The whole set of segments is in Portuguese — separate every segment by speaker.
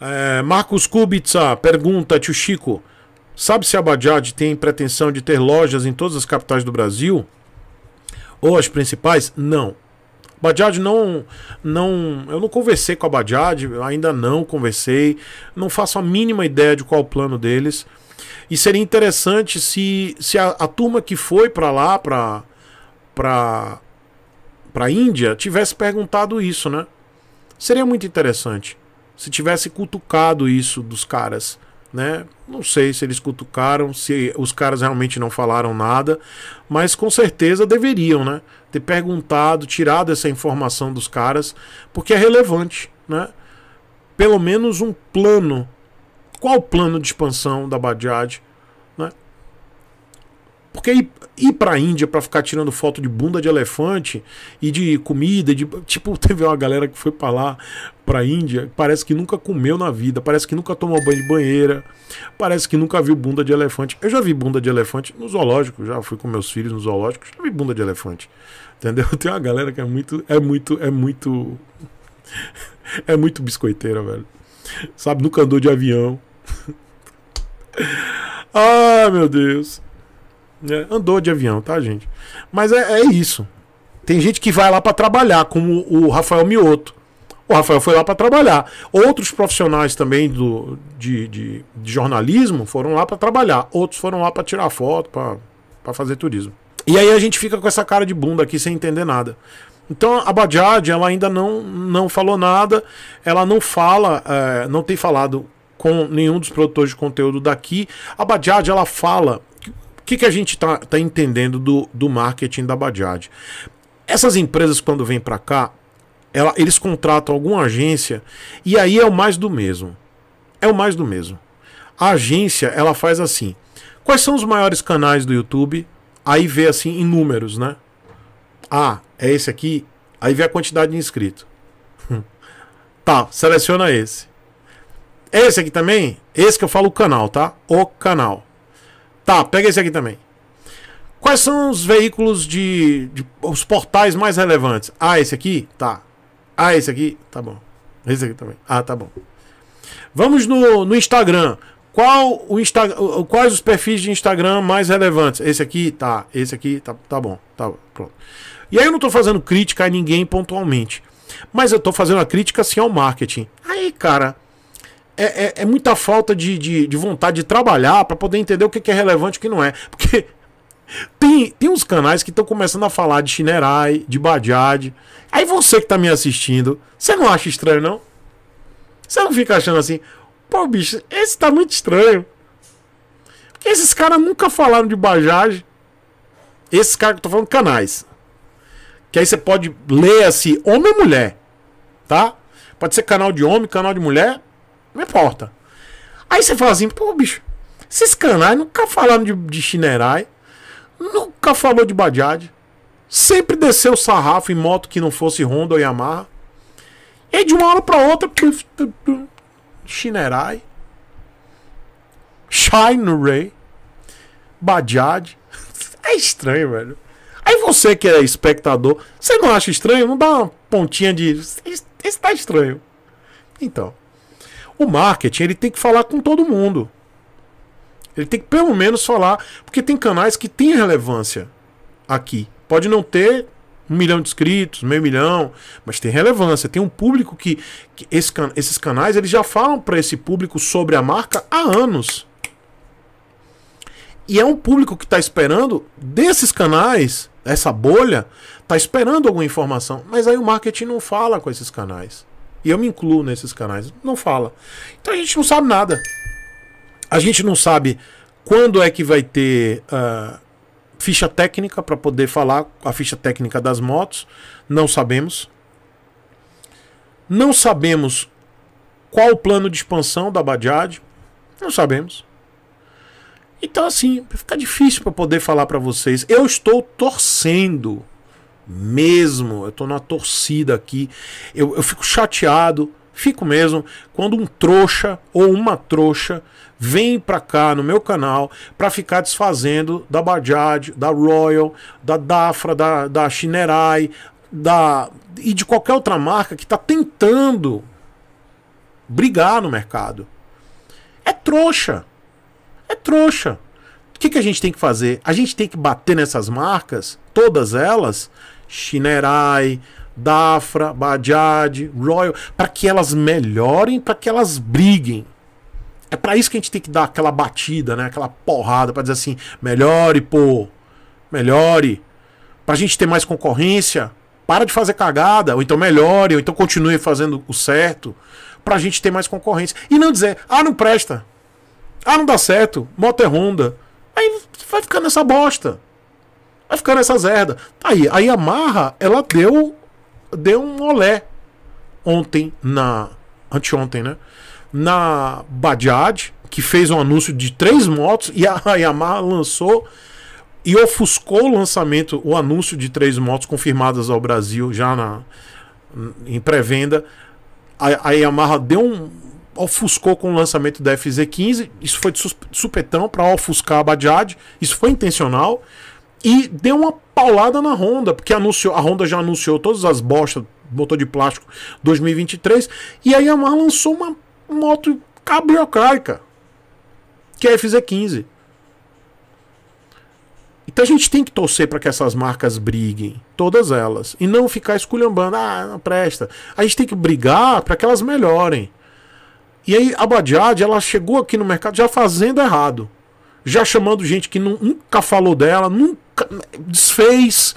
Speaker 1: É, Marcos Kubica pergunta, tio Chico, sabe se a Bajaj tem pretensão de ter lojas em todas as capitais do Brasil? Ou as principais? Não. Bajaj não, não. Eu não conversei com a Bajaj, ainda não conversei. Não faço a mínima ideia de qual o plano deles. E seria interessante se, se a, a turma que foi para lá, para para a Índia, tivesse perguntado isso, né? Seria muito interessante se tivesse cutucado isso dos caras, né? Não sei se eles cutucaram, se os caras realmente não falaram nada, mas com certeza deveriam, né? Ter perguntado, tirado essa informação dos caras, porque é relevante, né? Pelo menos um plano. Qual o plano de expansão da Bajaj? Né? Porque ir, ir pra Índia para ficar tirando foto de bunda de elefante e de comida, de tipo, teve uma galera que foi para lá, pra Índia, parece que nunca comeu na vida, parece que nunca tomou banho de banheira, parece que nunca viu bunda de elefante. Eu já vi bunda de elefante no zoológico, já fui com meus filhos no zoológico, já vi bunda de elefante. Entendeu? Tem uma galera que é muito é muito é muito é muito biscoiteira, velho. Sabe, nunca andou de avião. ah, meu Deus. É, andou de avião, tá, gente? Mas é, é isso. Tem gente que vai lá para trabalhar, como o Rafael Mioto. O Rafael foi lá para trabalhar. Outros profissionais também do, de, de, de jornalismo foram lá para trabalhar. Outros foram lá para tirar foto, para fazer turismo. E aí a gente fica com essa cara de bunda aqui sem entender nada. Então a Bajaj ela ainda não, não falou nada, ela não fala, é, não tem falado com nenhum dos produtores de conteúdo daqui. A Bajaj ela fala que, que a gente está tá entendendo do, do marketing da Bajaj? Essas empresas, quando vêm para cá, ela, eles contratam alguma agência e aí é o mais do mesmo. É o mais do mesmo. A agência, ela faz assim. Quais são os maiores canais do YouTube? Aí vê assim em números, né? Ah, é esse aqui. Aí vê a quantidade de inscritos. tá, seleciona esse. Esse aqui também, esse que eu falo o canal, tá? O canal. Tá, pega esse aqui também. Quais são os veículos de, de, os portais mais relevantes? Ah, esse aqui? Tá. Ah, esse aqui? Tá bom. Esse aqui também. Ah, tá bom. Vamos no, no Instagram. Qual o Insta, quais os perfis de Instagram mais relevantes? Esse aqui? Tá. Esse aqui? Tá, tá bom. Tá pronto. E aí eu não estou fazendo crítica a ninguém pontualmente. Mas eu estou fazendo a crítica sim ao marketing. Aí, cara, é, é, é muita falta de, de, de, vontade de trabalhar para poder entender o que, que é relevante e o que não é. Porque tem, tem uns canais que estão começando a falar de Shinerai, de Bajad. Aí você que tá me assistindo, você não acha estranho, não? Você não fica achando assim, pô, bicho, esse tá muito estranho. Porque esses caras nunca falaram de Bajaj. Esses caras que eu tô falando, canais. Que aí você pode ler assim, homem ou mulher. Tá? Pode ser canal de homem, canal de mulher. Não importa. Aí você fala assim, pô, bicho, esses canais nunca falaram de, de Shinerai, nunca falou de Bajaj, sempre desceu sarrafo em moto que não fosse Honda ou Yamaha. E de uma hora para outra, Shinerai, Shine Ray, Bajaj. É estranho, velho. Aí você que é espectador, você não acha estranho? Não dá uma pontinha de. Isso tá estranho. Então. O marketing ele tem que falar com todo mundo. Ele tem que pelo menos falar, porque tem canais que têm relevância aqui. Pode não ter um milhão de inscritos, meio milhão, mas tem relevância. Tem um público que, que esse, esses canais eles já falam para esse público sobre a marca há anos. E é um público que está esperando desses canais, essa bolha, está esperando alguma informação. Mas aí o marketing não fala com esses canais. E eu me incluo nesses canais. Não fala. Então a gente não sabe nada. A gente não sabe quando é que vai ter uh, ficha técnica para poder falar a ficha técnica das motos. Não sabemos. Não sabemos qual o plano de expansão da Bajaj. Não sabemos. Então, assim, fica difícil para poder falar para vocês. Eu estou torcendo mesmo. Eu tô na torcida aqui. Eu, eu fico chateado, fico mesmo, quando um trouxa ou uma trouxa vem pra cá no meu canal pra ficar desfazendo da Bajaj, da Royal, da Dafra, da, da Shinerai, da e de qualquer outra marca que tá tentando brigar no mercado. É trouxa. É trouxa. O que, que a gente tem que fazer? A gente tem que bater nessas marcas, todas elas, Shinerai, Dafra, Bajad, Royal, para que elas melhorem, para que elas briguem. É para isso que a gente tem que dar aquela batida, né? Aquela porrada para dizer assim, melhore, pô. Melhore. Pra gente ter mais concorrência, para de fazer cagada, ou então melhore, ou então continue fazendo o certo, pra gente ter mais concorrência. E não dizer, ah, não presta. Ah, não dá certo, moto é Honda. Aí vai ficando essa bosta. Vai ficar nessa zerda. Tá aí aí. A Yamaha, ela deu, deu um olé ontem na. Anteontem, né? Na Bajaj, que fez um anúncio de três motos e a Yamaha lançou e ofuscou o lançamento, o anúncio de três motos confirmadas ao Brasil já na, em pré-venda. A, a, Yamaha deu um. ofuscou com o lançamento da FZ15. Isso foi de supetão para ofuscar a Bajaj. Isso foi intencional e deu uma paulada na Honda, porque anunciou, a Honda já anunciou todas as bostas, motor de plástico 2023, e a Yamaha lançou uma moto cabriocaica, que é a FZ15. Então a gente tem que torcer para que essas marcas briguem, todas elas, e não ficar esculhambando, ah, não presta. A gente tem que brigar para que elas melhorem. E aí a Bajaj, ela chegou aqui no mercado já fazendo errado, já chamando gente que nunca falou dela, nunca desfez,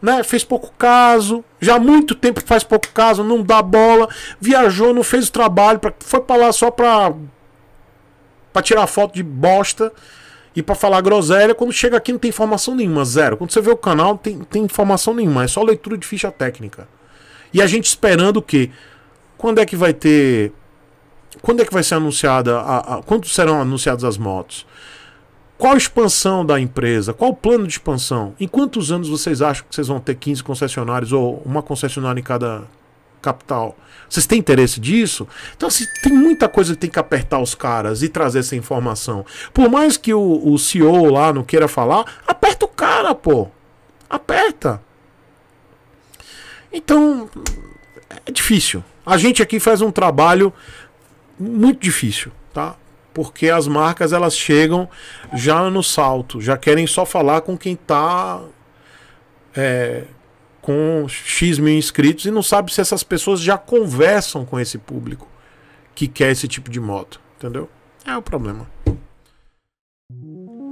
Speaker 1: né? Fez pouco caso, já há muito tempo faz pouco caso, não dá bola, viajou, não fez o trabalho, pra, foi para lá só para tirar foto de bosta e para falar groselha. Quando chega aqui não tem informação nenhuma, zero. Quando você vê o canal não tem, tem informação nenhuma, é só leitura de ficha técnica. E a gente esperando o quê? Quando é que vai ter? Quando é que vai ser anunciada? A, a, quando serão anunciadas as motos? Qual a expansão da empresa? Qual o plano de expansão? Em quantos anos vocês acham que vocês vão ter 15 concessionários ou uma concessionária em cada capital? Vocês têm interesse disso? Então, assim, tem muita coisa que tem que apertar os caras e trazer essa informação. Por mais que o, o CEO lá não queira falar, aperta o cara, pô. Aperta. Então, é difícil. A gente aqui faz um trabalho muito difícil, tá? porque as marcas elas chegam já no salto, já querem só falar com quem está é, com X mil inscritos e não sabe se essas pessoas já conversam com esse público que quer esse tipo de moto, entendeu? É o problema.